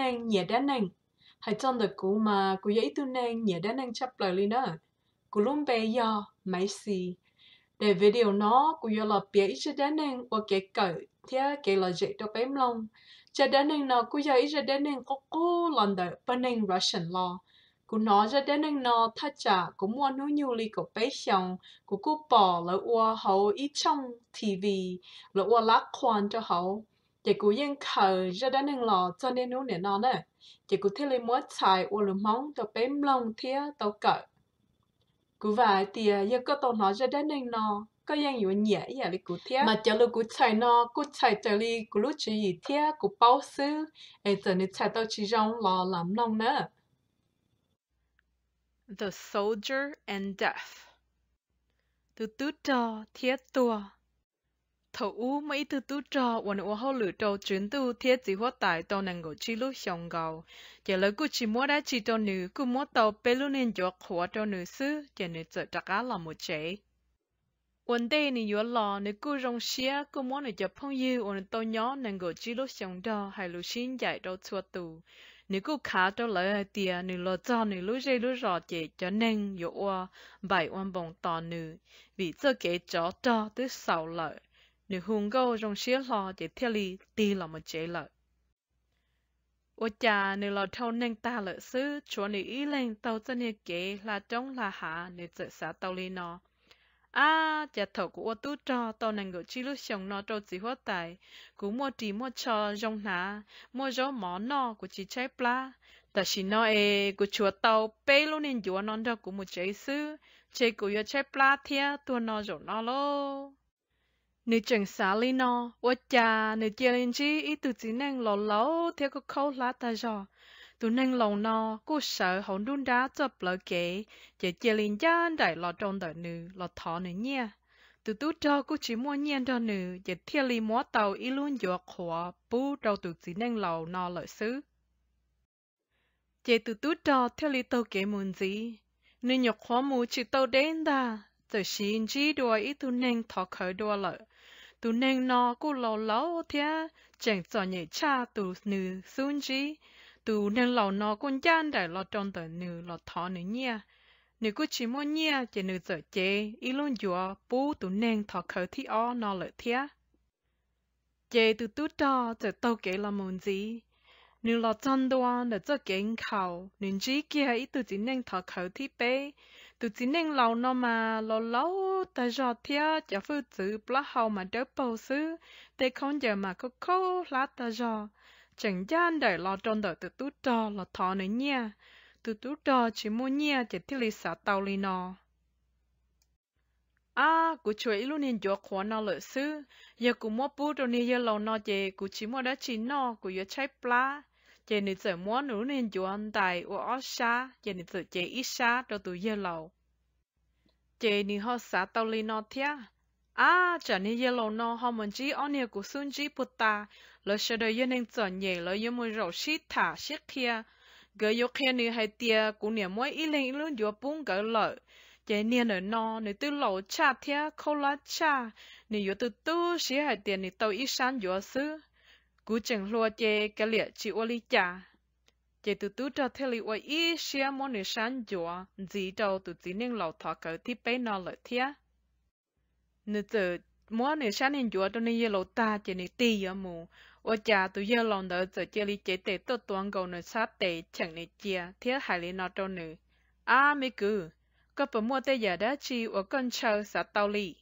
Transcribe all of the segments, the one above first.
nang nhẹ đá nang hãy chọn được cụ mà cụ giấy tu nang nhẹ đá nang chấp lời lên đó cụ luôn bè do mấy xì để video nó cụ do là bè ít cho đá nang và kẻ cởi thế kẻ là dễ đọc bém lòng cho đá nang nó cụ giờ ít cho đá nang có cố lần đợi bên nang Russian lo cụ nó cho đá nang nó thắt chả cụ mua núi nhiều ly cụ bé xong cụ cụ bỏ lỡ ua hậu ít trong TV lỡ ua lắc khoan cho hậu chỉ cú yên khờ ra đến những lò cho nên nú nè nó nè chỉ cú thế lấy múa xài ô lù móng tàu bém lông thía tàu cỡ cú vài tìa giờ có tàu nó ra đã nâng nó có yên yếu nhẹ giờ đi cú thía mà chờ lúc cú xài nó cú xài chờ đi cú lúc chỉ gì thía cú bao sư ấy giờ nên xài tàu chỉ rong lò làm nông nè The Soldier and Death Từ từ đó thiết tua thầu u mấy thứ tu trò và nữa họ lựa trò chuyển tu thiết chỉ hóa tại tàu năng ngồi chi lúc xong gạo, giờ lời cô chỉ mua đã chỉ cho nữ cô mua tàu bê luôn nên cho khóa cho nữ sư giờ nữ chở trả á là một chế vấn đề nữ yếu lò nữ cô rong xia cô mua nữ cho phong yêu và nữ tàu nhỏ nàng ngồi chi lúc xong đó hay lúc xin dạy đầu chua tu nữ cô khá cho lời hai tia nữ lo cho nữ lúc dây lúc rò chế cho nên yếu oa bảy oan bồng tò nữ vì cho kế chó cho tới sáu lợi nếu hùng gấu trong xíu lò để theo lì tì là một chế lợi. Ô chà, nếu lò thâu nâng ta lợi sư, chúa nếu ý lên tàu chân hiệu kế là trống là hạ nếu tự xã tàu lì nó. À, chả thầu của ô tú trò, tàu nâng gửi chi lúc chồng nó trâu chỉ hóa tài, cú mua trì mua cho rong ná, mua gió mỏ nó của chỉ cháy plá. Tại xì nó ê, của chúa tàu bê luôn nên dùa non đâu của một chế sư, chế của yếu cháy plá thia, tua nó rổ nó lô linh chi theo khâu lá ta dò, sợ đun đá chấp lỡ kế, giờ gia linh gia đại lọ trong đợi nữ, lọ thọ nữ nha. Từ tú cho cô chỉ mua nhiên đó nữ, giờ thiên lý mua tàu ý luôn dọa khóa, bú đầu tự chỉ năng lầu nó lợi xứ. Giờ từ tú cho thiên lý tàu kế muốn gì, nữ nhọc khóa mù chỉ tàu đến ta, giờ xin chi đùa ý tu năng thọ khởi đùa lợi tu neng nó cô lò lò thia chẳng cho nhảy cha tu nữ xuân chi tu neng lò nó con gian đại lò tròn tờ nữ lò thọ nữ nhia nữ cô chỉ mua nhia chỉ nữ giờ chế y luôn dùa bố tu neng thọ khởi thi o nó lợi thia chế tu tụ đó giờ tàu kế là muốn gì nữ lò chân đoan để cho keng khảo nữ chỉ kia ít tu chỉ neng thọ khởi thi pe tụi chỉ nên lâu nó mà lâu lâu ta giờ thia cho phụ tử bla hậu mà đỡ bầu sư để con giờ mà có khô lá ta cho chẳng gian để lo tròn đời tụi tú trò là thọ nữa nha tụi tú trò chỉ mua nha chỉ thiết lý xã tàu lý nó à cụ chuối luôn nên cho khó nó lợi sư giờ cụ mua bút rồi nên giờ lâu nó về cụ chỉ mua đã chín nó cụ giờ chạy bla chị nữ sợ muốn nữ nên chú anh tài ở ở xa chị nữ sợ chị ít xa cho tụi giờ lâu chị nữ họ xã tàu li nó thia à chả nữ giờ lâu nó họ muốn chỉ ở nhà của xuân chỉ bút ta lỡ sợ đời giờ nên chọn nhẹ lỡ giờ muốn rồi xít thả xít kia gỡ yo khen nữ hay tia của nhà mỗi ít lên ít luôn chúa bún gỡ lỡ chị nữ nữ nó nữ tư lâu cha thia khâu lá cha nữ yo tư tư xí hay tiền nữ tàu ít sáng chúa xứ cú chừng lo chê cái liệt chỉ ô li chả chê tu tụ cho thế li ô ý xia món nửa sáng gió dì đâu tu dì nên lầu thọ cỡ thì bé nó lợi thia nửa giờ món nửa sáng nên gió trong này lầu ta chê nửa tì ở mù ô cha tu giờ lòng đỡ giờ chê li chê tệ tốt tuần gầu nửa sát tệ chẳng nửa chia thiết hài li nọ trong nửa à mấy cứ có bấm mua tê giờ đó chi ô con chờ sát tàu li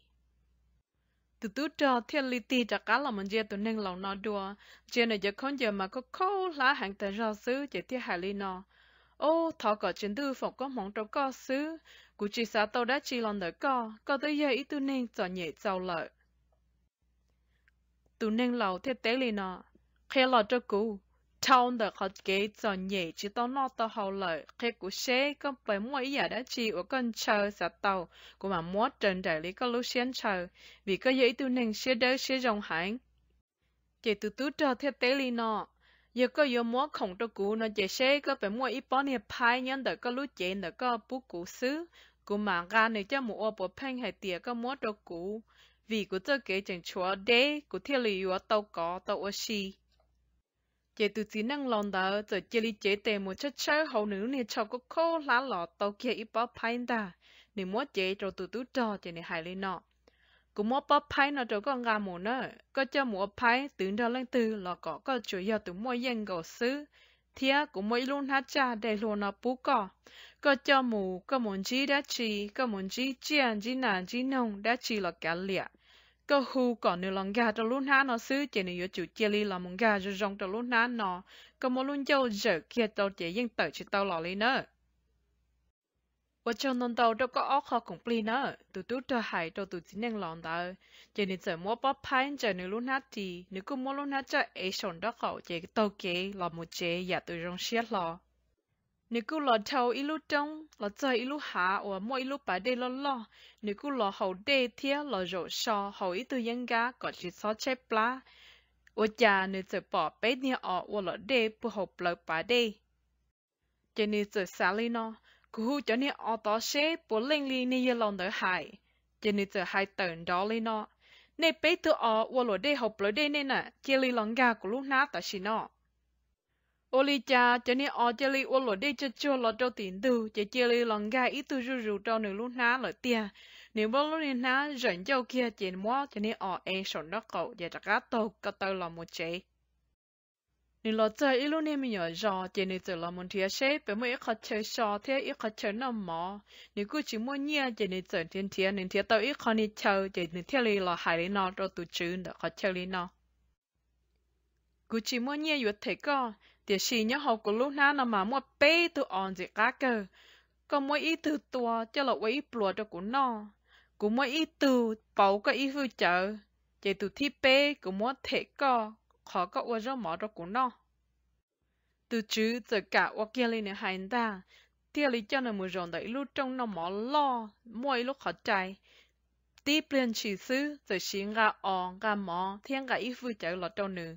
từ từ cho thiên lý ti cho cá là mình chơi tụi nâng lòng nó đùa chơi này giờ không giờ mà có khâu lá hàng tờ rau xứ chơi tiết hải lý nó ô thọ có chuyện tư phòng có món trâu có xứ, cụ chỉ xã tàu đã chỉ lòng đỡ co có tới giờ ít tụi nâng cho nhẹ giàu lợi tụi nâng lầu thiết tế lý nó khéo lò cho cụ trong đó có cái cho nhẹ chỉ tao nó tao hậu lợi khi của xe có phải mua ý đã chỉ ở con chờ sa tàu của mà mua trên đại lý có lúc xem chờ vì có dễ tu nên xe đỡ xe rộng hẳn chỉ từ tu cho theo tế lý nọ giờ có giờ mua không cho cũ nó chỉ xe có phải mua ít bao nhiêu phai nhân đó có lúc chế đó có bút cũ xứ của mà ra này cho mua bộ phanh hay tiền có mua cho cũ vì của tôi kể chẳng chúa đế của thiên lý ở tàu có tàu ở xì chế tự chỉ năng lòng đó giờ chế lý chế tệ một chút cháu hậu nữ nè cháu có khô lá lọ tàu kia ít bó pain ta nè mua chế rồi tụ tụ cho chế này hại lên nọ cũng mua bó pain nó rồi con gà mù nữa có cho mua pain tưởng đó lên từ lọ có có chủ yếu từ mua yên gầu xứ thia cũng mỗi luôn hát cha để luôn nó bú cỏ có cho mù có muốn chi đã chi có muốn chi chiên chi nản chi nông đã chi là cả liệt ก็ฮูก่อนนึลองกาจะลุ้นหาเนาะซื้อเจนี่อยู่จุเจลีลำมงกาจะจงจะลุ้นหาเนาะก็มลุ้นเจ้าเจอเกียเจ้าเจยิ่งเตอชิเตาหล่อเลยเนอะว่าเจ้านนเตาเจ้าก็ออกคอของปลีเนอะตุ๊ตุ๊เธอหายเจ้าตุ๊จีเน่งหลอนเตาเจนี่เจอมัวป๊อปพายเจนี่ลุ้นหาจีนึกก็มัวลุ้นหาเจ้าเอชอนเจ้าเขาเจเตาเกลำมูเจอย่าตัวจงเชียดหล่อ nếu cứ lo thâu ít lúc trong lo chơi ít lúc hạ ở mỗi lúc bà đây lò lò nếu cứ lo hậu đê thia lo rổ sò hậu ít tôi nhân gá có chỉ so chép lá ở nhà nếu chơi bỏ bé nia ở ở lo đê bu hậu lò bà đê cho nên chơi xả lên nó cứ hú cho nên ở đó xế bu linh li nia lòng đỡ hại cho nên chơi hai tầng đó lên nó nên bé tôi ở ở lo đê hậu lò đê nên à chơi li lòng gá của lúc nát ta xin nó ô li cha cho nên ô chơi li ô lo đi cho cho lo cho tiền từ chỉ chơi li lòng gai ít từ rủ rủ cho nửa lúc ná lợi tia nếu bao lúc ná rảnh cho kia chỉ mua cho nên ô em sổn nó cậu giờ cho cá tàu cả tàu là một chế nếu lo chơi ít lúc nên mình nhớ rõ chỉ nên tự là một thiệt chế bởi mấy khó chơi sò thế ít khó chơi nằm mò nếu cứ chỉ mua nhia chỉ nên tự thiên thiệt nên thiệt tao ít khó nên chơi chỉ nên thiệt li là hại li nó rồi tụt chữ đã khó chơi li nó cứ chỉ mua nhia vừa thấy co địa chỉ nhớ hậu của lúc nào mà mua bê từ on gì cả cơ có mua ít từ tua cho là quấy bùa cho của nó cũng mua ít từ bầu cái ít vui chợ chỉ từ thi bê cũng mua thể co khó có uống rau mỏ cho của nó từ chứ giờ cả uống kia lên hành ta tia lý cho nó mua rong đấy lúc trong nó mỏ lo mỗi lúc khó chạy tiếp liền chỉ xứ giờ xin ra on ra mỏ thiên cả ít vui chợ là đâu nữa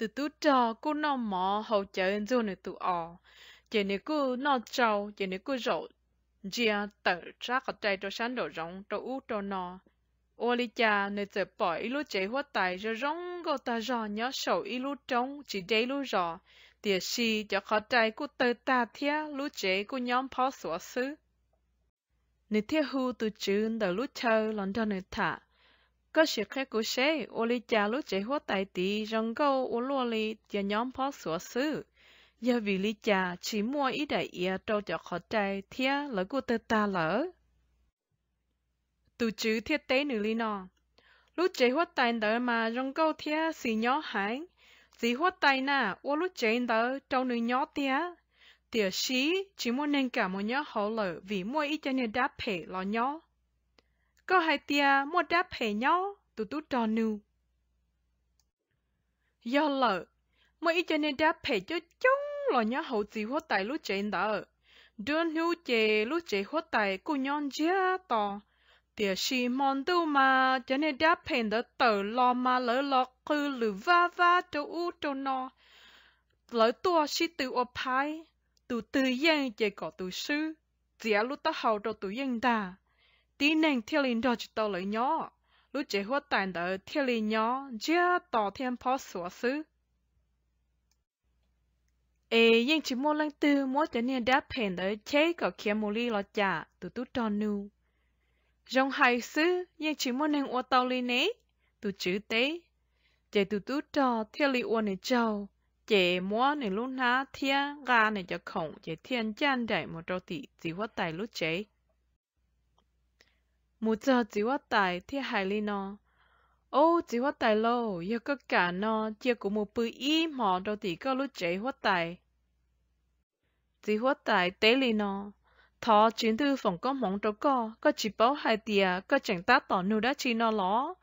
từ tu trò cô nó mò hậu chờ dù nữa tụ ọ chỉ nếu cô nó trâu chỉ nếu cô rộ chia tự ra có trái cho sáng đồ rong, đồ u đồ nọ ô li cha nơi giờ bỏ ít lúc chạy hoa tài rồi rong cô ta rò nhớ sầu ít lúc trống chỉ đây lúc rò tiệt si cho khó trái, cô tự ta thia lúc chạy cô nhóm phó sửa xứ nếu thiết hưu từ chữ đờ lúc chơi lần cho nơi thả ก็สิแค่กูเชโอลิจาลุเจหัวไตตีรังก็อุลัวลีจะย้อมพอสัวซื้อยาวิลิจาชิมัวอีไดเอียโตจะขอใจเทียแล้วกูเตตาเหรอตูจื้อเทียเต้หนึ่งลีนอลุเจหัวไตเดอมารังก็เทียสีย้อหายสีหัวไตน่ะอุลุเจนเดอเจ้าหนึ่งย้อเทียเตี๋ยชีชิมัวเน่งกะมัวย้อเขาเลยวิมัวอีจะเนี่ยดับเพลอย้อ có hai tia mua đáp hệ nhau tụ tụ trò nưu do lợ mỗi ý cho nên đáp hệ cho chung lo nhớ hậu chỉ hốt tài lúc chế đó đơn hữu chế lúc chế hốt tài cô nhon chia to tia xì mòn tu mà cho nên đáp hệ đó tờ lo mà lỡ lo cứ lử va va trâu u trâu no lỡ tua xì tự ở phái tụ tự yên chế có tụ sư chỉ lúc ta hậu trâu tụ yên ta tí nên thiên linh đó chỉ tàu lấy nhỏ lúc chế hốt tàn đỡ thiên linh nhỏ chưa tỏ thiên phó sửa sư ê nhưng chỉ mua lăng tư mỗi trở nên đáp hẹn đỡ chế có kia mù ly lọ chả từ tú trò nu rong hay sư nhưng chỉ mua nên ô tàu ly nế từ chữ tế chế từ tú trò thiên linh ô này châu chế mua này luôn há thiên ga này cho khổng chế thiên chan đại một trò tỷ chỉ hốt tài lúc chế Oh, mu giờ chỉ hoa tài thì hài li nó ô chỉ hoa tài lô yêu có cả nó chia của một bự y mò đâu thì có lúc chế hoa tài chỉ hoa tài tế li nó thọ chuyến thư phòng có mong đâu có có chỉ bảo hai tia có chẳng ta tỏ nu đã chi nó ló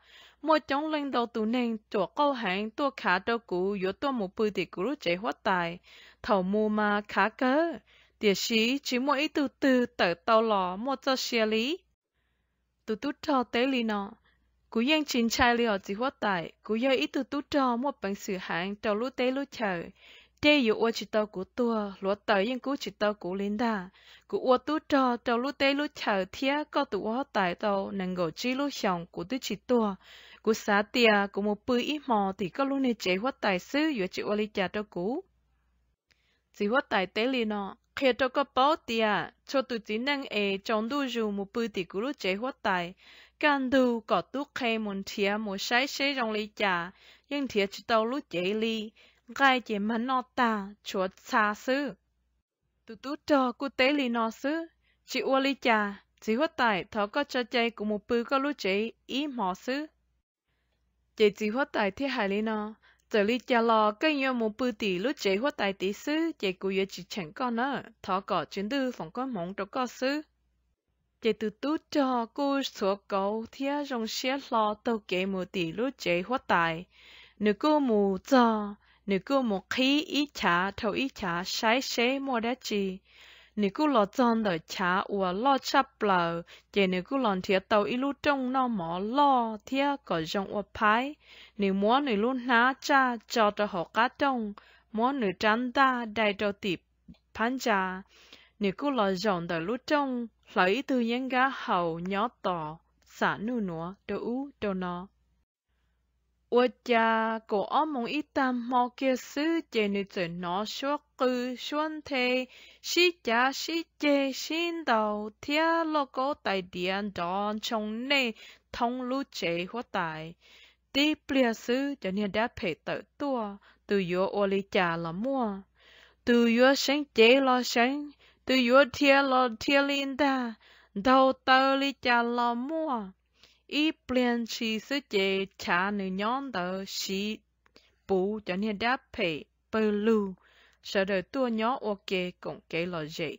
mỗi chống lên đầu tù nên chỗ câu hàng tua khá đâu cũ yếu tua một bự thì cũ lúc chế hoa tài thầu mua mà khá cơ địa sĩ chỉ mỗi từ từ tới tàu lò một giờ xe lý tu tu cho tế li nọ cú yên chín chai li ở chỉ hoạt tại cú yêu ít tu tu cho một bằng sự hãng cho lũ tế lũ chờ tê yêu ô chỉ tao cú tua lúa tới yên cú chỉ tao cú lên đà cú ô tu cho cho lũ tế lũ chờ thia có tu ô tại tàu nâng gỗ chi lũ xong cú tu chỉ tua cú xá tia cú một bự ít mò thì có lũ này chế hoạt tại sư yêu chỉ ô li cha cho cú chỉ hoạt tại tế li nọ khi tôi có bảo tia cho tụi chị năng e trong đu dù một bữa tiệc của lúc chế hoạt tài can đu có tu khi muốn thia một sai sai trong lý trả nhưng thia chỉ tàu lúc chế lý gai chỉ mà nọ ta cho xa xứ tu tu cho cụ tế lý nọ xứ chỉ ua lý trả chỉ hoạt tài thọ có cho chơi của một bữa có lúc chế ý mỏ xứ chỉ chỉ hoạt tài thiết hại lý nó 这里家了更要莫不地路结或大地事，结果也只成个呢，他个真的放个忙着个事。这都都着故所搞天用些了都给莫地路结或大，你个莫着，你个莫气一查头一查晒晒莫得记。nếu cứ lo chọn đời chả ủa lo chắp lờ chỉ nếu cứ lon thiệt tàu ít lúc trong nó mỏ lo thiệt có dòng ủa phái nếu muốn nếu lúc ná cha cho cho họ cá trong muốn nếu tránh ta đại cho tiệp phán cha nếu cứ lo dọn đời lúc trong lấy từ những gá hầu nhỏ tỏ xả nu nữa đâu ú đâu nó 我家过澳门一旦某件事，就你怎拿说句顺体，是家是家心到天落个大点当从你通路这或大，第不了事就你得赔得多，都要我里家了么？都要生这了生，都要天了天领的，到到里家了么？一边去世界查女娘的西部的那搭配贝鲁，使得多鸟我给供给了人。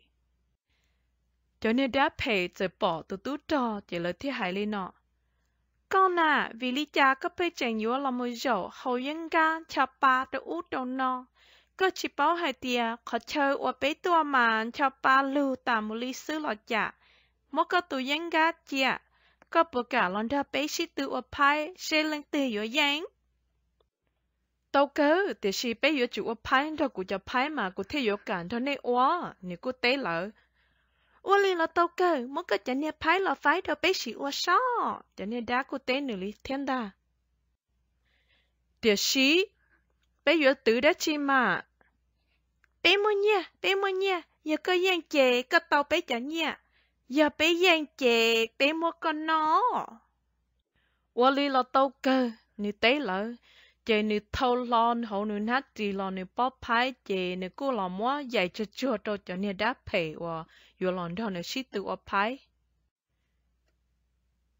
cho nên đã phê giờ bỏ từ tú trò chỉ là thi hại lên nọ. Con nà, vì lý cha có bê chàng yếu là một dầu hầu yên ga cha ba đã út đầu nọ. Có chỉ báo hai tia, khó chơi ở bế tua mà cha ba lưu tà một lý sư lọ chả. Một cái tù yên ga chìa, ก็ปกาลอนดาเปชิตืออภัยเชลังเตยอยังตกเกอแต่ชีเปยจุอภัยดอกูจะภัยมากูเทยกันเท่าในอ้วนี่กูเตเหลออ้วลีละตกเกอมันก็จะเนี่ยภัยละไฟเธอเปชิอ้วชอจะเนี่ยดากูเตหนึ่งลิเทียนดาเดี๋ยวชีเปยตือได้ชีมาเปมเนี่ยเปมเนี่ยอย่าก็ยังเจก็เตาเปจะเนี่ย giờ bé giang chè bé mua con nó wo li lo tâu cơ ni tế lỡ chè ni thâu lo hậu ni nát gì lo ni bó phái chè ni cô lo mua dạy cho chua đâu cho ni đáp phê wo yo lo đâu ni shí tự wo phái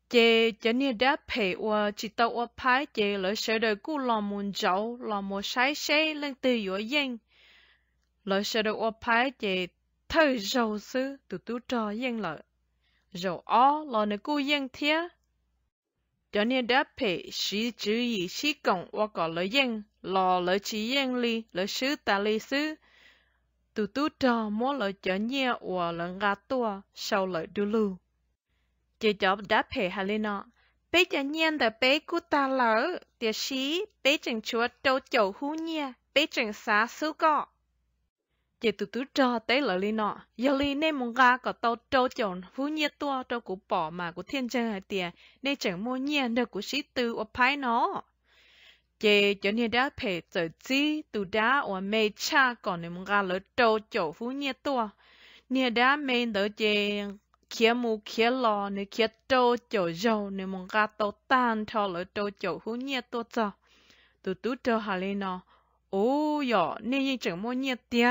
chè cho ni đáp phê wo chỉ tâu wo phái chè lỡ sẽ đời cô lo muốn cháu lo mua sai sai lên từ yo giang lỡ sẽ đời wo phái chè thơ rầu sư tụ tú trò yên lợi rầu ó lo nè cu yên thía cho nên đã phê sĩ chữ gì sĩ cộng và có lợi yên lo lợi chỉ yên li lợi sư ta ly sư tụ tú trò mua lợi cho nhẹ và lợi ngà tua sau lợi đu lưu chỉ cho đã phê hà lê nọ bé giờ nhiên đã bé cu ta lỡ tiệt sĩ bé chẳng chúa trâu chầu hú nhẹ bé chẳng xá sư cọ giờ tụt tụt cho tế là li nọ giờ li nên mong ga có tàu trâu chồn phú nhiệt tua trâu của bỏ mà của thiên chân hải tiề nên chẳng mua nhia được của sĩ tư ở phái nó giờ cho nên đã phải trở chi tụi đã ở mê cha còn nên mong ga lỡ trâu chọn phú nhiệt tua nên đã mê đỡ giờ kia mu kia lò nên kia trâu chọn dầu nên mong ga tàu tan cho lỡ trâu chọn phú nhiệt tua cho tụt tụt cho hà li nọ ô giờ nên chẳng mua nhiệt tiề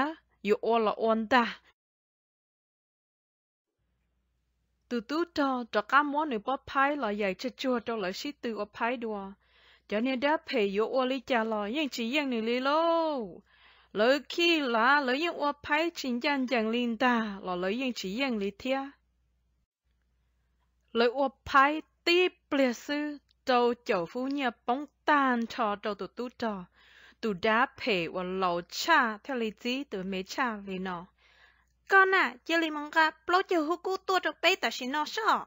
อยู่อ้วนละอ้วนตาตูตู้จอจอก้ามม้วนหรือป้อพายลอยใหญ่จะจัวจอเลยชิตืออพายดัวจอเนี่ยได้เพยอยู่อ้วนลิจาลอยยังจียังหนึ่งลิโลเลยขี้ละเลยยังอ้วนพายชิงจันจังลินตาลอเลยยังจียังลิเทียเลยอ้วนพายตีเปลี่ยซื้อจอเจ้าฟูเนี่ยป้องตานชอจอตูตู้จอ tụ đá phê và lẩu cha theo lý trí từ mấy cha vì nó con à chơi lý mong gà bố chơi hú cú tua trọc bê ta xin nó sao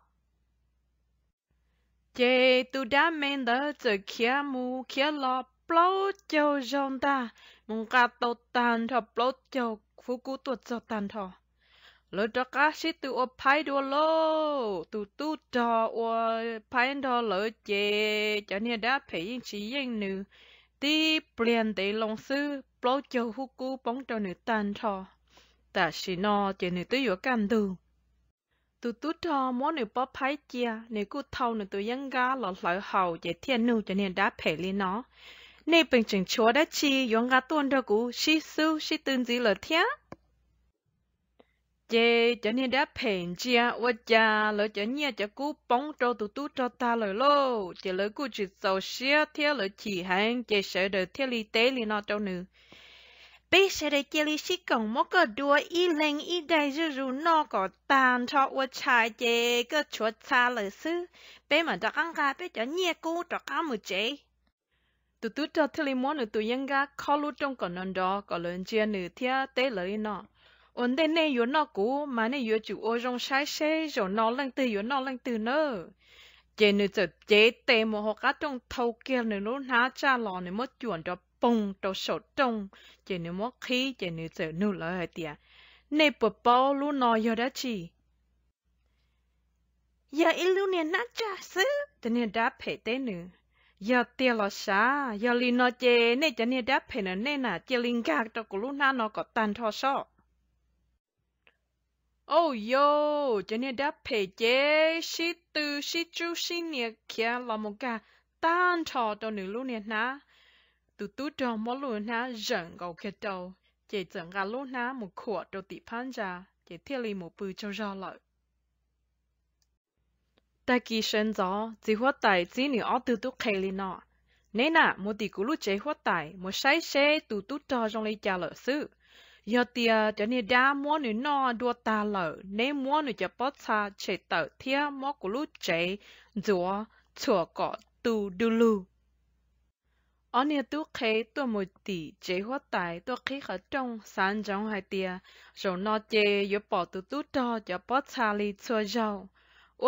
chế tụ đá men đỡ chơi kia mù kia lọ bố chơi rong ta mong gà tàu tàn thọ bố chơi hú cú tua trọc tàn thọ lỡ cho cá sĩ tụ ô phái đua lô tụ tu trò ô phái đô lỡ chế cho nên đá phê yên chỉ yên nữ ti plian tế lòng sư bố châu hú cú bóng cho nữ tan thọ ta xì no chỉ nữ tư yếu cảm tư tu tu thọ món nữ bó phái chia nữ cú thâu nữ tư yên gá lọ lợi hầu chỉ thiên nữ cho nên đã phê lý nó nên bình chừng chúa đã chi yong gá tuôn ra cú xí sư xí tương dĩ lợi thiếng chê cho nên đã phèn chia và cha lỡ cho nhia cho cú bóng cho tụ tú cho ta lời lô chỉ lỡ cú chỉ sầu xia theo lỡ chỉ hàng chỉ sợ đời theo li tế li nó cho nữ bây giờ để chơi lý sĩ cộng một cái đùa y lên y đại dư dụ nó có tàn cho và chai chê cái chúa cha lỡ sư bây mà cho căng ga bây cho nhia cú cho cá mù chê tụ tú cho theo lý món nữ tụ yên ga khó lú trong còn non đó có lớn chia nữ theo tế lời nó ổn tên này yếu nó cũ mà này yếu chủ ô rong sai xe rồi nó lăng từ yếu nó lăng từ nữa chế nữ chợ chế tê một họ cá trong thâu kia nữ lúc ná cha lò nữ mất chuẩn cho bông cho sổ trong chế nữ mất khí chế nữ chợ nữ lỡ hệ tìa nè bao lúc nó yếu đã chi giờ ít lúc nè ná cha sư tên nè đã phê tê nữ giờ tiền là xa giờ lì nó chế nè chế nè đã phê nữ nè nà chế linh gạc cho cụ lúc ná nó có tàn thọ sọ Oh yo, cho nên đã phê chế, xí tư, xí chú, xí nè kia là một cái tan trò đồ nữ luôn nè ná. Tụ tụ trò mô luôn ná rận gầu kia trâu, chế dẫn gà luôn ná một khổ đồ tị phán ra, chế thiết lì một bư cho ra lợi. Ta kỳ sân gió, dì hóa tài dì nữ ó tư tụ khê lì nọ. Nên nà một tỷ cú lũ chế hóa tài, một sai xe tụ tụ trò trong lấy chà lợi sự giờ tia cho nên đa mua nữa nó đua ta lợ nên mua nữa cho bớt xa chạy tờ thia mua của lúc chạy rùa chùa cọ tu đu lu ở nhà tu khế tu một tỷ chế hóa tài tu khế khởi trong sáng trong hai tia rồi nó chế yếu bỏ tu tu cho cho bớt xa li chua giàu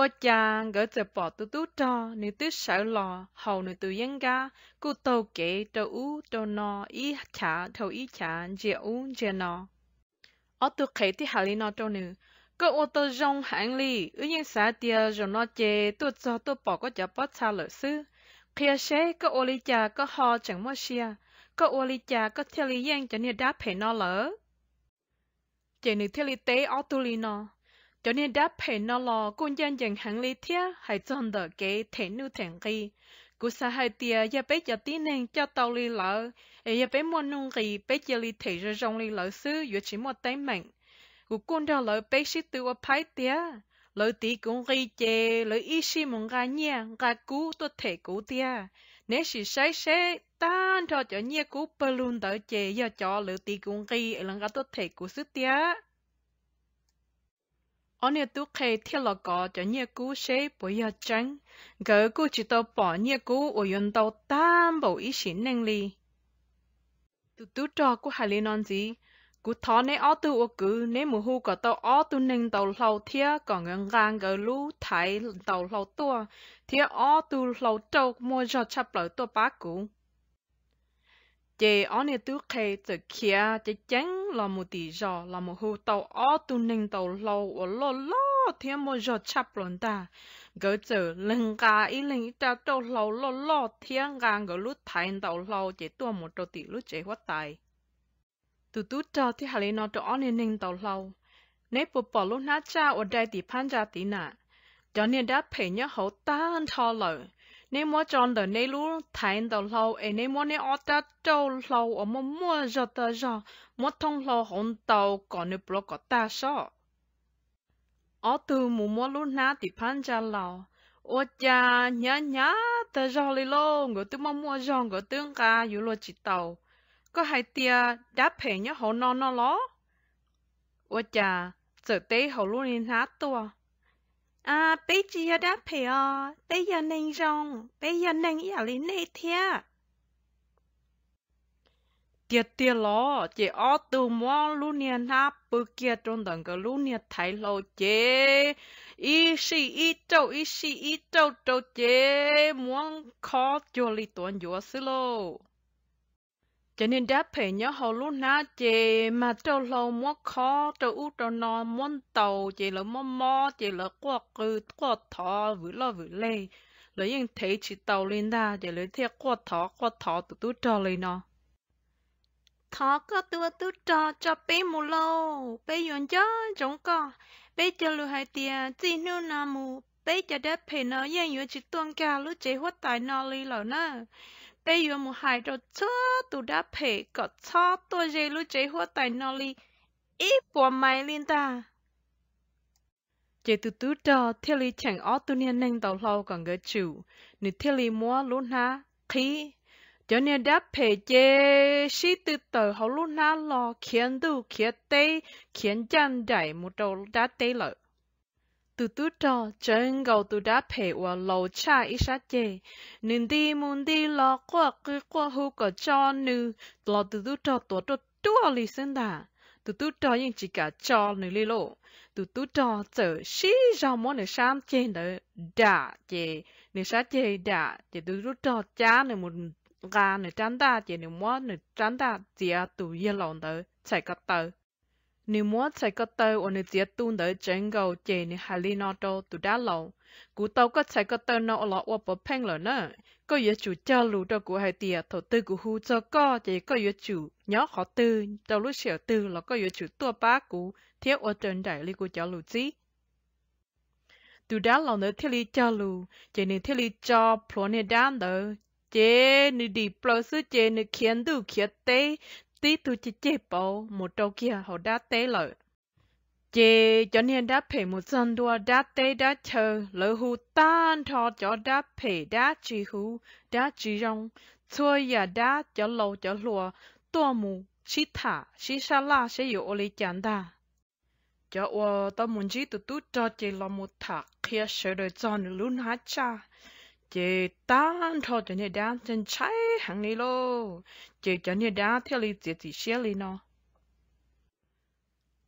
ô cha gỡ chờ bỏ tu tu cho nữ tu sợ lò hầu nữ tu yên ga cụ tàu kể trâu u trâu no y chả thầu y chả dễ u dễ no ở tu khế thì hà lý nó trâu nữ cơ ô tô rong hãng lý ư yên xã tia rồi nó chê tu cho tu bỏ có chả bỏ xa lỡ sư kia xế cơ ô lý cha có ho chẳng mơ xia cơ ô lý cha có theo lý yên cho nên đáp hệ nó lỡ chê nữ theo lý tế ở tu lý nó cho nên đã phải nó lo con dân dân hàng lý thia hay chọn đỡ cái thể nu thể kỳ cú sa hai tia ya bé cho tí nên cho tàu lý lỡ e ya bé mua nung kỳ bé cho lý thể ra rong lý lỡ sư yếu chỉ một tay mạnh cú con đào lỡ bé sĩ tư ở phái tia lỡ tí cũng ghi chê lỡ ý sĩ mong gà nhia gà cú tôi thể cú tia nếu sĩ sai sẽ tan cho cho nhia cú bơ luôn đỡ chê ya cho lỡ tí cũng ghi, lần gà tôi thể cú sư tia ông nhà tu khi thiết lập có cho nhà cũ sẽ bây giờ trắng gỡ cũ chỉ tao bỏ nhà cũ và dùng tao tam bộ ý xin năng li tu tu cho của hà liên non gì cú thọ nè ó tu ô cứ nè mù hu có tàu ó tu nâng tàu lâu thia còn ngang ngang gờ lú thái tàu lâu tua thia ó tu lâu trâu mua cho chắp lỡ tua bá cũ chế ở nơi tu khe từ kia chế chén là một tỷ giờ là một hồ tàu ở tu ninh tàu lâu ở lo lo thiên một giờ chắp lần ta gỡ từ lưng gà ý lưng ta tàu lâu lo lo thiên gà gỡ lúc thành tàu lâu chế tua một đầu tỷ lúc chế hoa tài tu tu cho thì hà lý nó cho ở nơi ninh tàu lâu nếu bộ bỏ lúc nát cha ở đây thì phan gia tí nà cho nên đã phải nhớ hậu tan cho lời 你莫讲的那路谈的路，哎，你莫你阿达走路，我们莫热的热，莫通路红道，讲你不个大少。我都莫莫路哪地盘着了，我家伢伢的热哩咯，我都莫莫热，我等个有落几道，个还爹打陪伢好闹闹咯。我家这对好路你哪多？À, bây giờ đã phải à, bây giờ nên rong, bây giờ nên yếu lại nê thia. Tiệt tiệt lo, chị ở từ mong luôn nè na bư kia trong tầng cái luôn nè thái lộ chế. Ý sĩ ý trâu, ý sĩ ý trâu trâu chế, muốn khó cho lý tuần dùa sư lô cho nên đáp phải nhớ hầu lúc na chị mà trâu lâu mua khó trâu út trâu non muốn tàu chị là mua mò chị là qua cư qua thọ vừa lo vừa lê lấy những thấy chị tàu lên ra chị lấy theo qua thọ qua thọ tụi tụi trò lên nó thọ có tụi tụi trò cho bé mù lâu bé yun chớ chúng có bé cho lưu hai tia chỉ nu nà mù bé cho đáp phải nó yên yun chị tuân cả lúc chị hóa tài nó lì lò nữa đây yo mu hai cho chớ tu đã phê có cho tôi dây lu chế hoa tài nó li ít bỏ mai liên ta chế tu tu cho thiên lý chẳng ó tu niên nâng tàu lâu còn gỡ chịu nữ thiên lý mua luôn ha khí cho nên đã phê chế sĩ tự tờ hậu luôn ha lo khiến tu khiến tê khiến chân đại một đầu đã tê lợi tu tu cho chân gầu tu đã phê và lâu cha ít sát chê nên đi muốn đi lo qua cứ qua hú có cho nữ lo tu tu cho tổ cho tua lì sinh da, tu tu cho những chỉ cả cho nữ lì lộ tu tu cho chờ xí rau món nữ sam chê nữ đà chê nữ sát chê da chê tu tu cho cha nữ một gà nữ trắng ta chê nữ món nữ trắng ta chê tu yên lòng nữ chạy cắt tới nếu muốn chạy cơ tàu ở nơi tiết tuôn tới chân gầu chê ni hà li nọ đô đá lâu. Cú tàu có chạy có tàu nọ lọ ua bờ phèn lỡ nữa, Có yếu chủ cho lù đô của hai tìa thổ tư của hú cho có chê có yếu chủ nhớ khó tư, tàu lúc xỉu tư là có yếu chủ tua ba cú thiết ua trần đại lý của cho lù chí. Tù đá lâu nơ thiết lý cho lù, chê ni thiết li cho plô nê đá nơ. Chê ni đi plô sư chê ni khiến đủ khiến tế, tí tu chỉ chế bộ một trâu kia họ đã tế lợi chế cho nên đã phê một dân đua đã tế đã chờ lỡ hù tan thọ cho đã phê đã chỉ hù đã chỉ rong thôi ya đã cho lâu cho lùa tua mù chi thả chi xa la sẽ 有我哩讲的。cho tôi muốn chỉ tụt tụt cho chị lo một thả khi sẽ được chọn luôn hết cha chị tan thôi cho nên đang chân cháy hàng này lô chị cho nên đang theo lý chị chị xe lý nó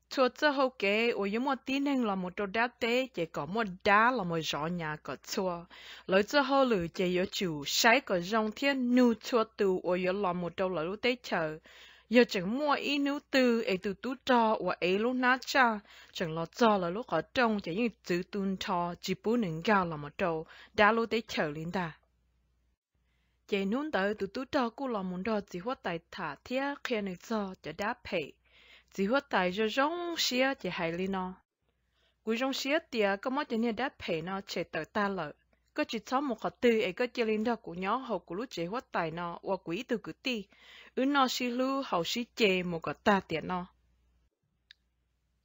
cho cho hậu kế ở những một tin hàng là một đồ đá tế chỉ có một đá là một rõ nhà có chua lấy cho hậu lử chỉ có chủ sai có dòng thiên nu chua từ ở những là một đồ là tế chờ giờ chẳng mua ý nếu từ ấy từ tú trò và ấy lúc nát cha chẳng lo cho là lúc ở trong chẳng như từ tuôn trò chỉ bố nâng cao là một trâu đã lúc tới chờ lên ta chạy nôn tới từ tú trò cú là một trò chỉ hóa tài thả thiết khi nâng cho cho đã phê chỉ hóa tài cho rong xia chỉ hay lên nó cuối rong xia tiệt có mất chẳng như đã phê nó chạy tờ ta lợi ก็จิตซ้อมหมกตือไอ้ก็เจริญดอกกูย้อหกูรู้เจหัวไตเนาะว่ากูอีตัวกูตีอื้อนอชิลูเขาชิเจหมกตาเตียนเนาะ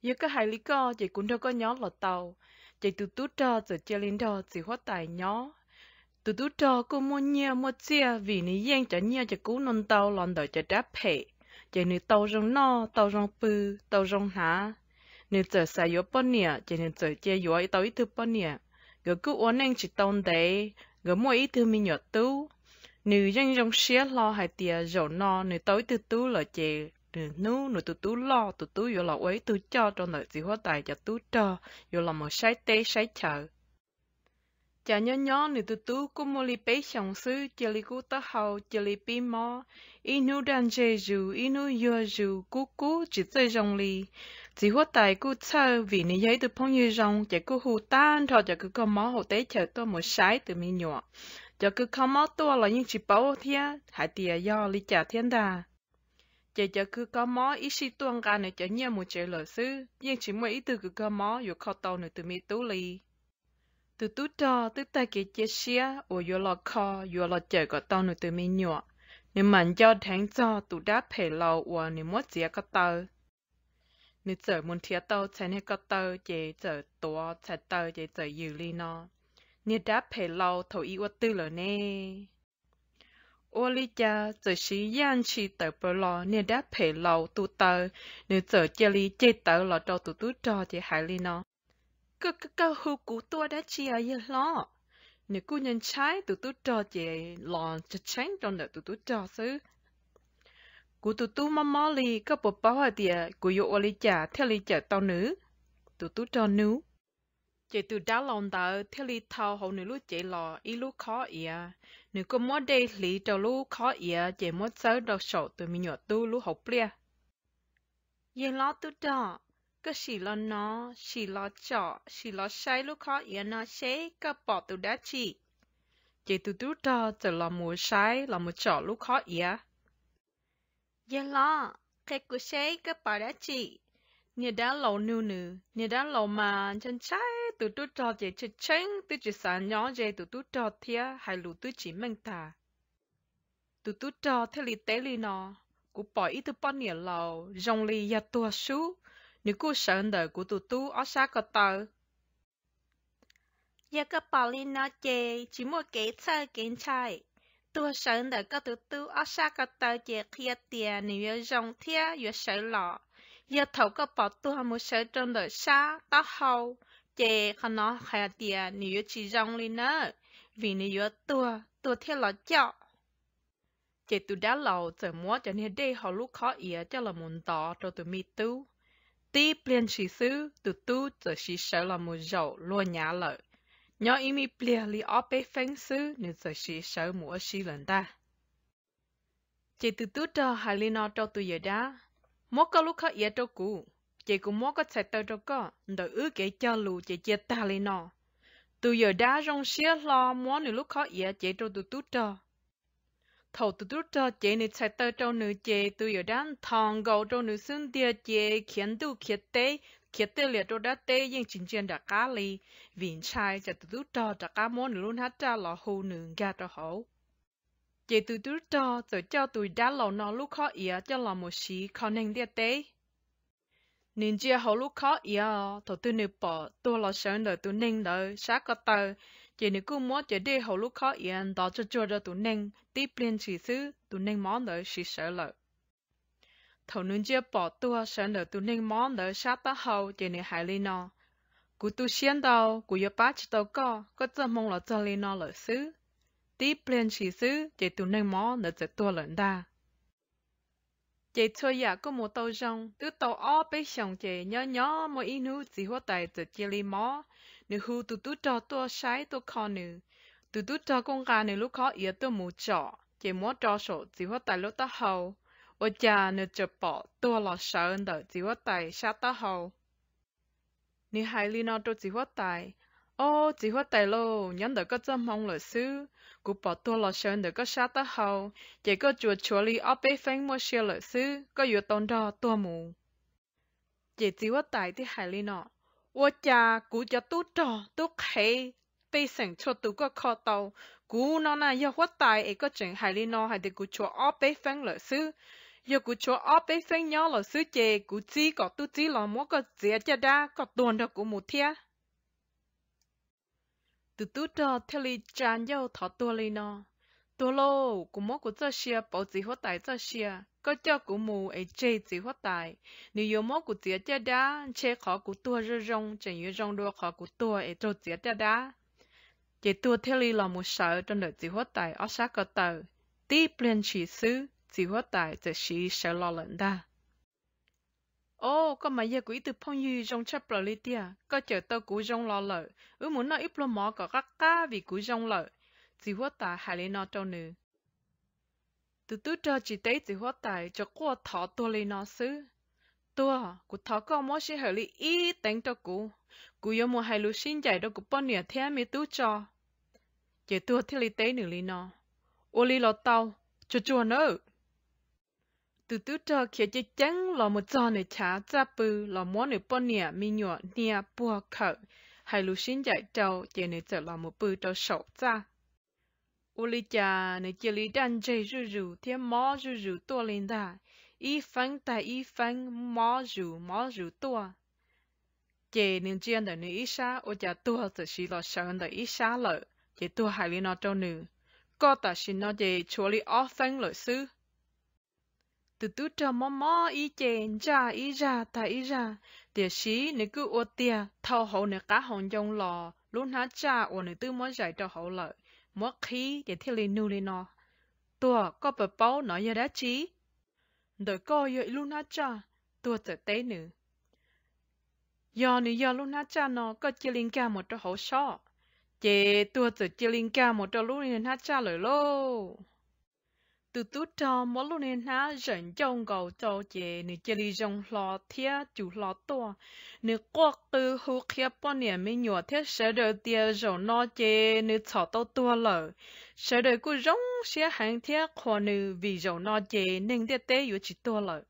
ยังก็หายลิก็ใจกูเดาก็ย้อหลอเตาใจตุตุดอจะเจริญดอสิหัวไตย้อตุตุดอกูมัวเงียมัวเจียวีนี่ยังจะเงียจะกูนนเตาหลอนดอจะดับเพใจนี่เตาจงนอเตาจงปือเตาจงหาเนี่ยเจอสายโยปนเนี่ยใจเนี่ยเจอเจียโยไอเตาอีตุปนเนี่ย chỉ mua ít thứ mình nhớ tú, Nữ dân trong xe lo hai tia dầu no, nữ tối từ tú là chè, nữ nu, nữ tu tú lo, tu tú vừa lo ấy tu cho cho nợ gì hóa tài cho tu cho, vừa là một sai tê sai chợ. Cha nhớ nhớ nữ tu tú cũng mua li bế chồng sư, chè li cú tớ hầu, chè li bí mò, y nu đàn chê dù, y nu dù, cú cú chỉ tươi dòng li chỉ hốt tài cú chơ vì nị giấy từ phong như rong chỉ cú hù tan thôi chỉ cú có máu hồ tế chờ tôi một sái từ mi nhỏ chỉ cứ có máu tua là những chỉ bảo thia hãy tìa do lý trả thiên đà chỉ chỉ cứ có máu ý si tuông ra nữa chỉ nhớ một chế lời sư nhưng chỉ mỗi từ cứ có máu dù khó tàu nữa từ mi tú lì từ tú trò từ tay kia chia xia ô dù lọ kho dù lọ chờ có tàu nữa từ mi nhỏ nếu mà cho tháng cho tụ đáp phải lâu và nếu muốn gì có tàu nếu giờ muốn thiết tàu trên hết có tàu chế tua trên tàu chế giờ yêu li nó nếu đã phải lâu thầu yêu tư rồi nè ô li cha giờ xí yan xí tờ bờ lò phải lâu tu tờ nếu giờ chơi li chơi tờ là cho tụ tụ cho chế hại li nó cứ cứ cứ hú cú tua đã chi ở à yên nếu cô nhân trái tụ tụ cho chế lò cho tránh trong đợt tụ tụ cho xứ Cú tụ tú mò mò lì có bộ báo hòa tìa cú yếu ô lì chả theo lì chả tàu nữ. Tụ tú cho nữ. Chị tụ đá lòng tờ theo lì thao hậu nữ lúc chị lò y lúc khó ỉa. Nữ có mò đây lì trò lúc khó ỉa chị mò sơ đọc sổ tụi mình nhỏ tu lúc học blia. Yên ló tụ đỏ. Cơ xì lò nó, xì lò trọ, xì lò say lúc khó ỉa nó xế, cơ bỏ tụ đá chị. Chị tụ tú trò chờ lò mùa say, lò mùa trọ lúc khó ỉa. Dạ lo, cái cụ xe cái bà đã chị. Nhà đã lộ nụ nụ, nhà đã lộ mà chân trái tụ tụ trò dễ chứ chân, tụ chỉ sản nhỏ dễ tụ tụ trò thia hay lụ tụ chỉ mình ta. Tụ tụ trò thế lì tế lì nó, cụ bỏ ý tụ bỏ nỉa lầu, dòng lì dạ tùa xú, nếu cụ sẵn đời của tụ tụ ở xa cờ tờ. Dạ cơ bỏ lì nó chê, chỉ mua kế chơi kiến chạy. ตัวเสนเดก็ตัวตู้อาซาก็ตัวเจียเคียเตียนี่ยรงเทียยเสหล่อย头ก็ปอตัวมุเสจนเดซาตาเฮาเจขนอเคียเตียนี่ยจีรงลินเนอ vì นี่ยตัวตัวเทียหล่อเจาะเจตุด้าเหล่าเจมัวจะเนี่ยได้หอลูกคอเอียเจ้าละมุนต่อตัวตัวมีตู้ตีเปลี่ยนชีซื้อตัวตู้จะชีเสละมุนเจาะลัวหยาเลย nhỏ imi plia li ope phanh sư nên sợ sĩ sợ mùa si lần ta. Chị từ tú trò hai li nọ trò tù giờ đá. Mô có lúc khó yá trò cũ. Chị cũng mô có chạy tơ trò có, đợi ư kể cho lù chị chia ta li nọ. Tù giờ đá rong xía lo mô nữ lúc khó yá chị trò tù tú trò. Thầu tù tú trò chị nữ chạy tơ trò nữ chị tù giờ đá thòng gầu trò nữ xương tia chị khiến tù khiến tế khi tê liệt đô đã tê yên chính chiến đã cá lì vĩnh chai chả tự tư đo đã cá món luôn hát ra lò hồ nương gà cho hổ. chị tự tư đo rồi cho tụi đã lò nó lúc khó ỉa cho lò một xí khó nên địa tê nên chia hổ lúc khó ỉa thổ tư nữ bỏ tôi lò sơn đời tụi nên đời sát có tờ chị nữ cú muốn chị đi hổ lúc khó ỉa đó cho cho cho tụi nên tiếp liên chỉ xứ tụi nên món đời xí sợ lợi thầu nương chia bỏ tua sẵn đỡ tu ninh món đỡ sát ta hầu chỉ nên hại lên nó cú tu xiên đầu cú yếu bát chỉ tàu co có cho mong là cho lên nó lỡ xứ tí plen chỉ xứ chỉ tu ninh món đỡ chỉ tua lớn đa chị chơi giả có một tàu rong tứ tàu ó bế xong chị nhớ nhớ mỗi in hú chỉ hoa tài chỉ chia li mó nữ hú tụ tụ trò tua sái tua kho nữ tụ tụ trò con gà nữ lúc khó yếu tua mù trọ chị muốn trò sổ chỉ hoa tài lúc ta hầu 我家那这宝多了少人的几我带下得好。你还里那多几我带，哦几我带喽，人的个这忙了事，古宝多了少人的个下得好，这个就处理二百分么些了事，个有懂得多么。这几我带的还里那，我家古家都着都开。bây sẵn cho tụ có khó tàu, cú nó na yêu hóa tài ấy có chẳng hài lý nó hay để cú cho ó bế phân lợi sư, giờ cụ chúa óp bê phê nhau là sứ chè cụ chi có tu chi là muốn có dễ cho đa có tuần đó cụ một thia từ tu trò theo lý tràn nhau thọ tua lý nó tua lô cụ muốn cụ cho xia bảo chỉ hóa tài cho xia có cho cụ mù ấy chê chỉ hóa tài nếu yêu muốn cụ dễ cho đa chê khó cụ tua rơ rong chẳng yêu rong đua khó cụ tua ấy trâu dễ cho đa chỉ tua theo lý là một sợ trong đời chỉ hóa tài ở sát cờ tờ tiếp lên chỉ xứ chỉ hóa tại chỉ sĩ sẽ lo lẫn đa. Ô, có mà giờ quý từ phong yu trong chấp lờ li có chờ tơ cú trong lo lợ, ứ muốn nó ít lo mỏ có các cá vì cú trong lợ, chỉ hóa tại hại lên nó trâu nữ. Từ từ cho chỉ tế chỉ hóa tại cho qua thọ tua lên nó xứ. Tua, cú thọ có mỏ sẽ hợp lý ý tính cho cú, cú yếu mua hai lưu sinh cú bọn nỉa thế mi tú cho. Chỉ tua thiết lý tế nữ lý nó. Ô lý lo tao, cho chua nữa từ từ cho kia chỉ chẳng là một giò này chả ra bự là món này bò nè mi nhọ nia bùa khở hay lúc xin dạy trâu chỉ này trở là một bự trâu sổ ra u li cha này chỉ li đan chơi rú rú thiên mò rú rú to lên ra y phăng tại y phăng mò rú mò rú tua. chỉ nên chuyện đời này ít xa ô cha tua thì chỉ là sợ đời ít xa lợ chỉ tua hay li nó trâu nữ có ta xin nó chỉ 处 lý often lợi sư từ từ cho mò mò y chèn cha y ra ta y ra tiệt sĩ nè cứ ô tia thâu hậu nè cá hòn trong lò luôn nãy cha ô nè tư mò dạy cho hậu lợi mò khí để thiết lên nu lên nó tua có bờ bao nói giờ đã chí đợi coi vậy luôn nãy cha tua trở té nữa giờ nè giờ luôn nãy cha nó có chia linh ca một cho hậu sọ chè tua trở chia linh ca một cho luôn nãy cha lời lô từ tu cho mỗi lúc nên ha rảnh trong cầu cho chị nữ chị đi trong lò thia chủ lò to nữ quốc từ hữu kia bao niệm mình nhọ thiết sẽ đời tia rồi nó chị nữ thọ to tua lở sẽ đời cứ rong sẽ hàng thiết khoa nữ vì rồi nó chị nên tiết tế yếu chỉ tua lở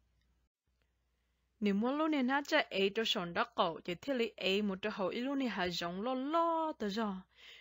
nếu mỗi lúc nên ha cho ấy cho sòn đắc cầu chị thiết lý ấy một cho hậu ít lúc nên ha rong lo lo tới rồi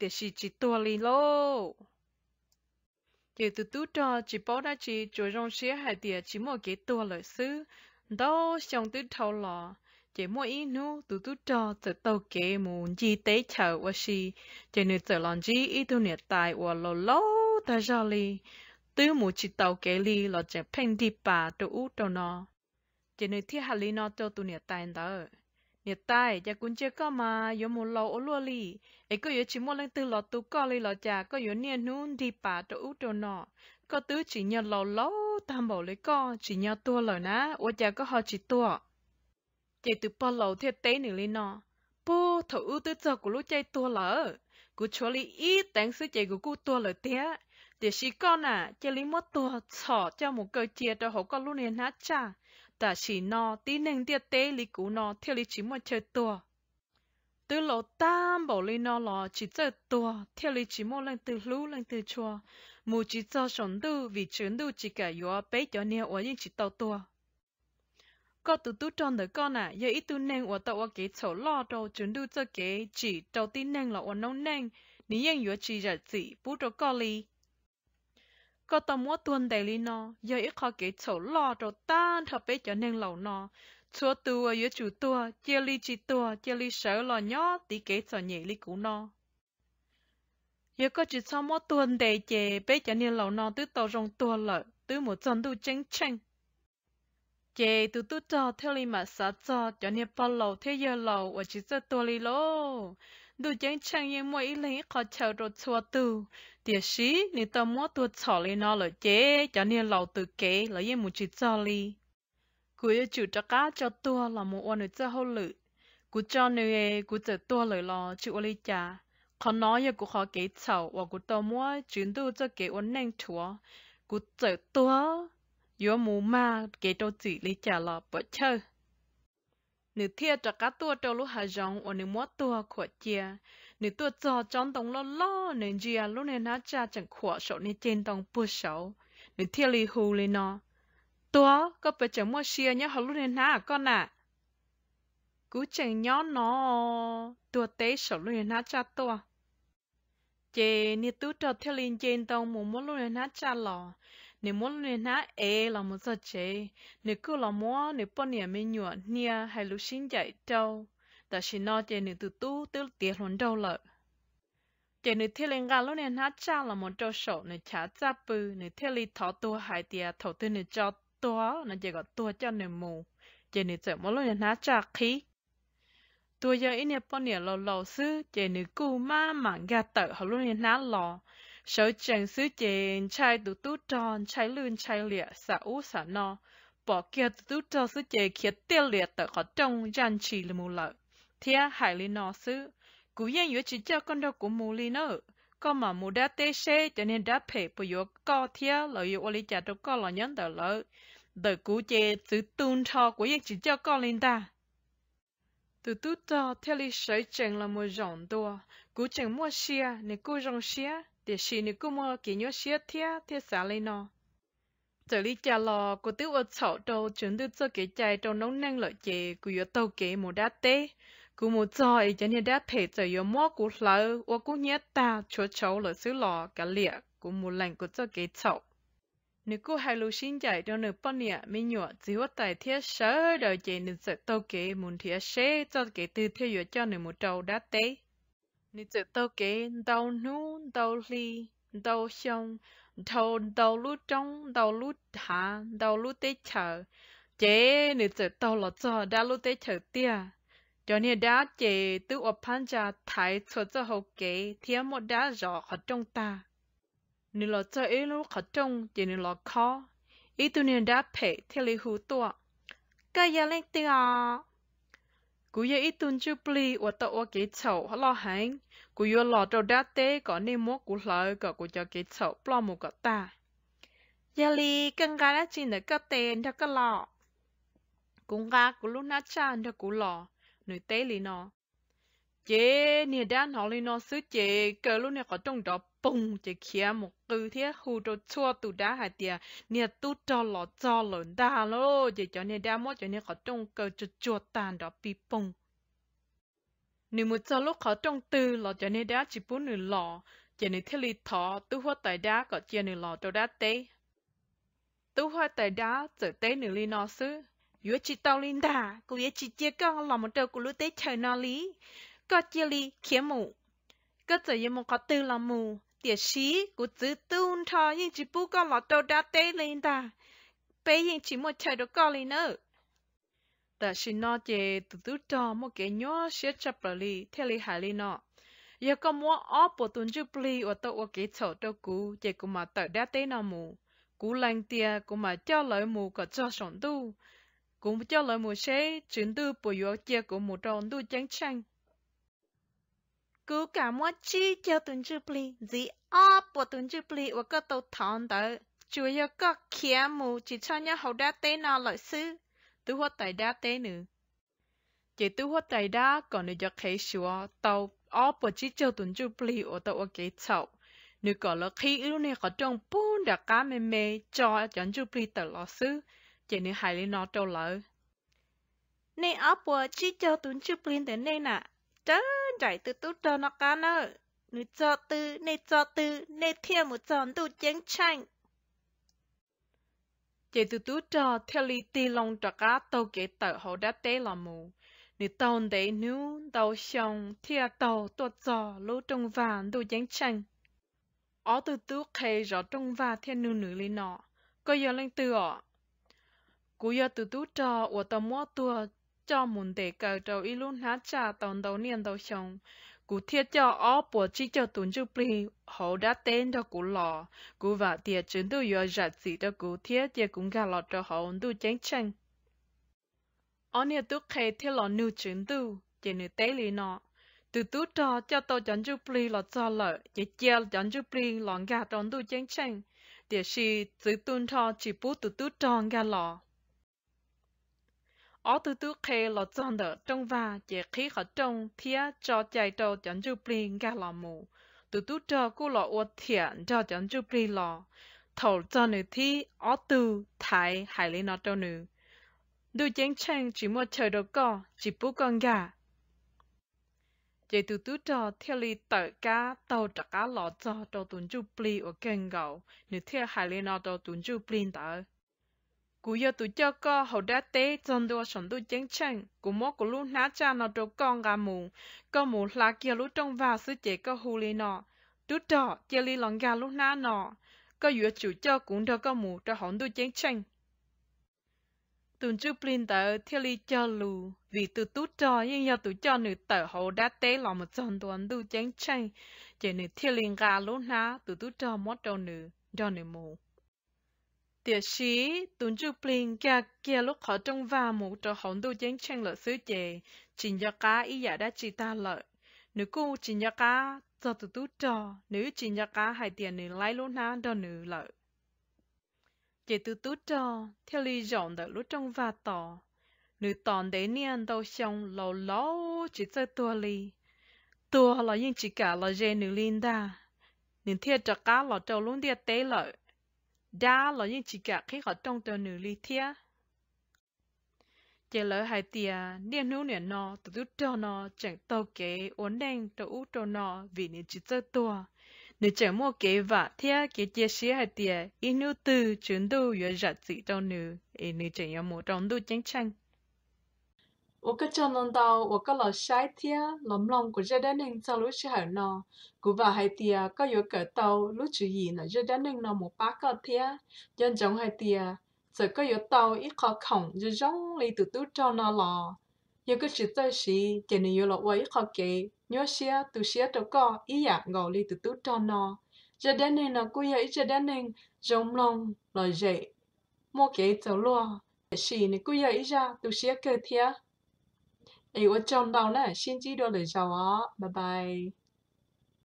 thì chỉ chỉ tua li lô giờ từ tú cho chỉ bảo đã chỉ cho trong xe hai tiệt chỉ mua cái tua lợi sư đó xong từ thâu lò chỉ mua ít nu từ tú cho từ tàu kế muốn gì tế chờ và gì chỉ nữ từ lòng gì ít tu nhiệt tài và lô lô ta ra li từ một chỉ tàu kế li là chỉ phèn đi bà tu út đâu nó chỉ nữ thi hà li nó cho tu nhiệt tài đó nhiệt tai cha cún chưa có mà yo mù lâu ô lúa li ấy có yo chỉ mua lên từ lọ tu có li lọ trà có yo nia nún đi bà cho út cho nọ có tứ chỉ nhờ lâu lâu tam bảo lấy co chỉ nhờ tua lời ná ô cha có họ chỉ tua chạy từ bao lâu thế tế nữa li nọ bố thầu ưu tư cho của lúc chạy tua lỡ cú cho li ít tán sư chạy của cú tua lỡ tía để chỉ con à chạy li mất tua sọ cho một cơ chia cho họ có luôn nè nát cha ta chỉ nó tí nâng tiết tế lý cú nó theo lý chỉ mà chơi tua từ lỗ tam bảo lý nó lò chỉ chơi tua theo lý chỉ mà lên từ lú lên từ chua mù chỉ cho sống tư vì chuyến tư chỉ cả yếu bé cho nhiều ở những chỉ tàu tua có tụ tụ tròn đời con à giờ ít tụ nâng ở tàu ở cái chỗ lò đâu chuyến tư chơi cái chỉ đầu tí nâng là ở nông nâng nếu yên yếu chỉ là chỉ bút cho con lý ก็ตมัวตัวนเดลีนอยอีขอเกโฉลอโตต้านเธอไปจะเนงเหล่านอชัวตัวยืจูตัวเจลีจีตัวเจลีเสอหลอย่อตีเกโฉเนลิกูนอยืก็จุดชอมัวตัวนเดเจไปจะเนงเหล่านอตื้อตอรงตัวเลยตื้อหมดจนดูเจงเชงเจตุตุจอเทลิมาสาจอจะเนปลอเทเยลอว่าจิตจะตัวลีโลดูเจงเชงยังมวยอีเลขอเฉลโรชัวตัว tiệt sĩ ni tao mua tua chỏ li nó là chế cho nên lầu từ kế là yên một chỉ cho li yêu chủ cho cá cho tua là một ông nữ cho hậu lự cú cho nữ cú cho tua lời lo chịu li cha còn nói giờ cú khó kế chậu và cú tao mua chuyến tu cho kế ôn neng chúa cú cho tua yếu mù ma kế đâu chỉ li cha là bớt chơi nữ thiệt cho cá tua đâu lúc hà rong ông nữ mua tua khỏi chia nếu tôi chọn 你多早装懂了咯，你只要 lúc này nó cha chẳng khỏa sổ nên trên tông nếu sổ, 你 thiệt lì hù lên nó. tôi có phải chẳng mua xìa nhá hồi lúc này nó con à? Cú chẳng nhó nó, tôi té sổ lúc này nó cha tôi, Chê, nếu tôi trò thiệt lì trên tông mù mua lúc này nó cha lò. nếu mua lúc này nó ế là một giờ chê, nè cứ là mua, nè bọn nè mê nhuộn, nè hay lúc xin dạy đâu. แต่ชินอเจนตุตู้ตื้อเตียหลนดเลยเจนึเทเลงกาลุเนี่ยนัดจ้าละมัโจโในช้าจับปืนนเทลทอตัวหายเตียทอตันจอตัวนเจก็ตัวเจ้าหนึ่งมู เจนึเจมอลุเนี่ยนัดจ้าคีตัวยาอินเนี่ยปนเนี่ยเราเราซื้อเจนกูมาหมังกาเตอเขาลุเนี่ยนัดรอเฉาเจงซื้อเจนชชยตุตุจอนชายลื่นชายเหลี่ยสาอุสานอ ปอกเกียตุตุจอซื้อเจเขียเตี้ยเหลี่ยเตอขอจงยันชีลมูเลย thia hải lý nó sư cú yên yếu chỉ cho con đâu cú mù lý nữa con mà mù đã tê xe cho nên đã phê bởi yếu co thia lợi yếu ô lý chả đâu co là nhân tờ lợi đời cú chê sự tuôn thọ của yên chỉ cho con lên ta từ tu cho theo lý sợi chèn là một dòng đua cú chèn mua xe nên cú rong xe để xì nên cú mua kỹ nhớ xe thia thia xả lên nó giờ lý cha lò cú tiêu ở chỗ đâu chuẩn tư cho kế chạy trong nóng năng lợi chè cú yếu tàu kế một đá tê cú mua rồi cho nên đã thể cho yêu mua cú lâu và cú nhớ ta chỗ cháu là xứ lò cả lịa cú mua lành cú cho cái cháu nếu cú hai lô xin chạy cho nửa bao nhiêu mấy nhọ chỉ có tài thiết sớ đời chạy nên sợ tàu kế muốn thiết xế cho cái từ theo dõi cho nửa một trâu đã tế nếu sợ tàu kế đau nu đau ly đau xong đau đau lú trong đau lú hạ đau lú tế chờ chế nếu sợ tàu là cho đã lú tế chờ tia cho nên đã chế tự ở phan cha thái cho cho hậu kế thiên một đã rõ ở trong ta nếu là cho ấy lúc ở trong thì nếu là khó ý tu nên đã phê theo lý hữu tua cái gì lên tiếng à cú giờ ít tuần chưa pli và tàu ở kế chậu họ lo hành cú giờ lo trâu đã tế có nên mua cú lỡ cả cú cho kế chậu bỏ một cả ta giờ li căng gái đã chỉ được cái tên cho cái lọ cũng gà cú lúc nát chan cho cú lọ nữ tế lì nó chế nè đã nói lì nó sứ chế cờ lúc này có trong đó bùng chế khía một từ thế hù cho chua tụ đá hạt tiề nè tu cho lọ cho lớn đá lô chế cho nè đã mốt cho nè có trong cờ chua chua tàn đó bị bùng nếu một cho lúc khó trong tư lọ cho nè đã chỉ bốn nửa lọ chế nè thế lì thọ tu hoa tài đá có chế nửa lọ cho đá tế tu hoa tài đá trở tế nửa lì nó sứ Yo chỉ tao linh đà, cô yết chỉ chia con lòng một đầu của lũ tế trời nó li, Có chia li khiến mù. Có giờ yên một có tư lòng mù. Tiệt sĩ của giữ tuôn thò nhưng chỉ bú con lọ đầu đá tế linh đà. Bé yên chỉ một trời đồ con linh nữa. Đã xin nó chê tụ tụ trò một cái nhỏ sẽ chập bà lý theo lý hải lý nó. Giờ có mua ó bộ tuần chư bì ở tổ ở cái chỗ đâu cú chê của mà tờ đá tế nó mù. Cú lành tia của mà cho lời mù có cho sống tu cũng cho lời một xe chứng tư bộ yếu chia của một tròn đu chánh chanh. Cứ cả mua chi cho tuần chư bì, dì ọ bộ tuần chư bì và cơ tàu thọn tờ. Chủ yếu có khía mù chỉ cho nhau hậu đá tế nào lợi sư. Tư hoa tài đá tế nữ. Chỉ tư hoa tài đá còn nữ cho khế sủa tàu ọ bộ chi cho tuần chư bì và tàu ở kế chậu. Nữ có lợi khi ưu này có trong bốn đã cá mê mê cho chẳng chư bì tờ lọ sư chỉ nên hài lên nó trâu lỡ. Nên áp bùa chỉ cho tuấn chụp lên đến nên nè, Chớ chạy từ tụt cho nó cá nơ, nữ cho tư, nê cho tư, nê thiên một tròn tu chiến tranh. Chỉ từ tụt trâu theo lý tì lòng trò cá tàu kế tờ hậu đá tế là mù. Nữ tàu đế nữ, tàu xong, thịa tàu tuột cho lũ trong vàng tụ chiến tranh. ở từ tú khay rõ trong vàng thiên nữ nữ lý nọ có giờ lên từ ọ cú giờ từ tú cho của tàu mua tua cho muốn để cờ trầu y luôn há trà tàu đầu niên đầu chồng cú thiết cho ó bộ chỉ cho tuần chú pli họ đã tên cho cú lò cú và tiệt chứng tu giờ giật gì cho cú thiết chỉ cũng gà lọt cho họ tu chánh chanh ó nia tu khay thiết lò nu chứng tu chỉ nữ tế lý nọ từ tú cho cho tàu chọn chú pli lọt cho lợ chỉ chia chọn chú pli lọt gà tròn tu chánh chanh tiệt si từ tuân trò chỉ bút từ tú tròn gà lọ ở từ từ khi lọt chọn đỡ trong và chỉ khi họ trong thia cho chạy đầu chẳng chụp liền gà lò mù từ từ cho cô lo uất thiện cho chẳng chụp liền lo thầu cho nữ thi ở từ thái hải lý nó cho nữ đu chiến tranh chỉ một trời đầu co chỉ bút con gà chỉ từ từ cho theo lý tờ cá tàu trả cá lò cho cho tuần chụp liền ở kênh gạo nữ thi hải lý nó cho tuần chụp liền tờ cú giờ tụi cho co hậu đã tế trong đua sống tụi chiến tranh cú mốt của lúc ná cha nó trâu con gà mù có mù là kia lúc trong vào sư chế có hù lì nọ tụt đỏ chia lì lòng gà lúc ná nọ có dựa chủ cho cũng đâu có mù cho hỏng tụi chiến tranh tụi chú plin tờ thiêu li cho lù vì từ tụt đỏ nhưng giờ tụi cho nữ tờ hậu đã tế lòng một trong tuần tụi chiến tranh chỉ nữ thiêu li gà lúc ná từ tụt đỏ mốt trâu nữ cho nữ mù Địa sĩ tuần chú pling kia kia lúc họ trong và mũ cho hồn đô chén chân lợi sứ chè, chỉ nhớ cá ý giả dạ đã chỉ ta lợi. Nữ cô chỉ nhớ cá cho tụ tú cho, nữ chỉ nhớ cá hai tiền nữ lái lúc ná đo nữ lợi. Chè tụ tú cho, theo lý dọn đợi lúc trong và tỏ. Nữ tòn đế niên đâu xong lâu lâu chỉ chơi tua lì. Tua là những chỉ cả là dê nữ linh đa. Nữ thiệt cho cá là trâu luôn địa tế lợi đa là những chỉ cả khi họ trong tờ nữ lý thia chỉ lỡ hai tia niên hữu niên nọ tự tu cho nọ chẳng tàu kế ổn định tàu u cho nọ vì niên chỉ tơ tua nếu chẳng mô kế và thia kế chia sẻ hai tia in nữ tư chuyển tu vừa dạ giặt dị tàu nữ nên chẳng yêu mô trong tu chánh chanh 我个叫侬到我个老晒天，龙龙个热带人走路时候呢，古话还天个有个到路注意呢，热带人呢莫把个天，人种还天，这个有到一个空，就种里嘟嘟找那了，有个是在时，今年有了我一个给，有些都些都个一样个里嘟嘟找那，热带人呢古也热带人，龙龙来热，莫给走路，是呢古也一下都些个天。哎，我叫到了，先接掉，下啊，拜拜。